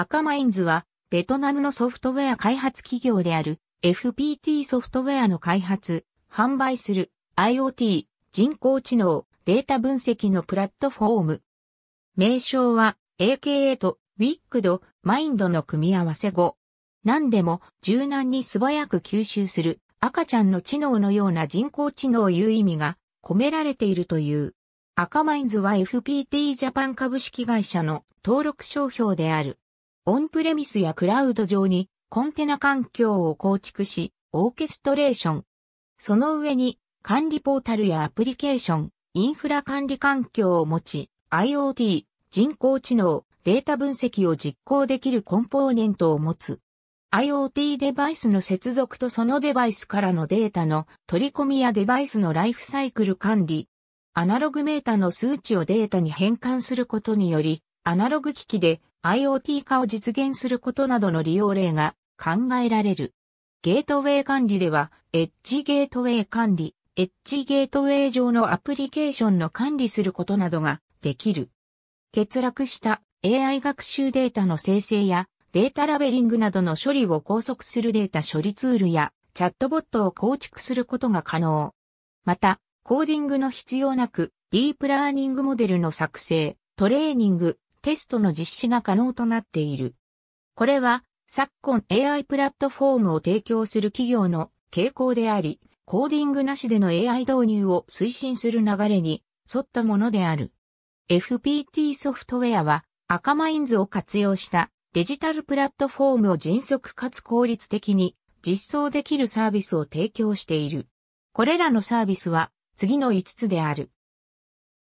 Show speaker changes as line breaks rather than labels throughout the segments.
赤マインズは、ベトナムのソフトウェア開発企業である FPT ソフトウェアの開発、販売する IoT 人工知能データ分析のプラットフォーム。名称は AKA と WICD、マインドの組み合わせ語。何でも柔軟に素早く吸収する赤ちゃんの知能のような人工知能いう意味が込められているという。赤マインズは FPT ジャパン株式会社の登録商標である。オンプレミスやクラウド上にコンテナ環境を構築し、オーケストレーション。その上に管理ポータルやアプリケーション、インフラ管理環境を持ち、IoT、人工知能、データ分析を実行できるコンポーネントを持つ。IoT デバイスの接続とそのデバイスからのデータの取り込みやデバイスのライフサイクル管理。アナログメータの数値をデータに変換することにより、アナログ機器で IoT 化を実現することなどの利用例が考えられる。ゲートウェイ管理では、エッジゲートウェイ管理、エッジゲートウェイ上のアプリケーションの管理することなどができる。欠落した AI 学習データの生成やデータラベリングなどの処理を拘束するデータ処理ツールやチャットボットを構築することが可能。また、コーディングの必要なく、ディープラーニングモデルの作成、トレーニング、テストの実施が可能となっている。これは、昨今 AI プラットフォームを提供する企業の傾向であり、コーディングなしでの AI 導入を推進する流れに沿ったものである。FPT ソフトウェアは赤マインズを活用したデジタルプラットフォームを迅速かつ効率的に実装できるサービスを提供している。これらのサービスは次の5つである。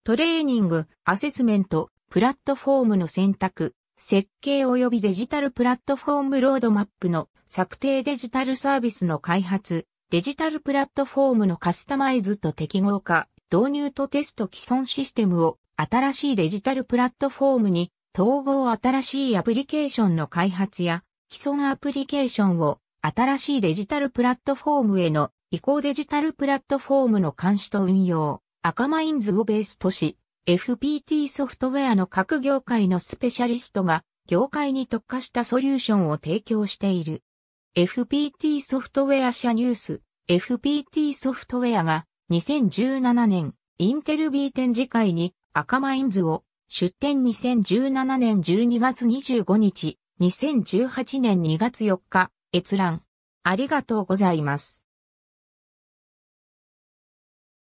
トレーニング、アセスメント、プラットフォームの選択、設計及びデジタルプラットフォームロードマップの策定デジタルサービスの開発、デジタルプラットフォームのカスタマイズと適合化、導入とテスト既存システムを新しいデジタルプラットフォームに統合新しいアプリケーションの開発や既存アプリケーションを新しいデジタルプラットフォームへの移行デジタルプラットフォームの監視と運用、赤マインズをベースとし、FPT ソフトウェアの各業界のスペシャリストが業界に特化したソリューションを提供している。FPT ソフトウェア社ニュース FPT ソフトウェアが2017年インテル B 展示会に赤マインズを出展2017年12月25日2018年2月4日閲覧ありがとうございます。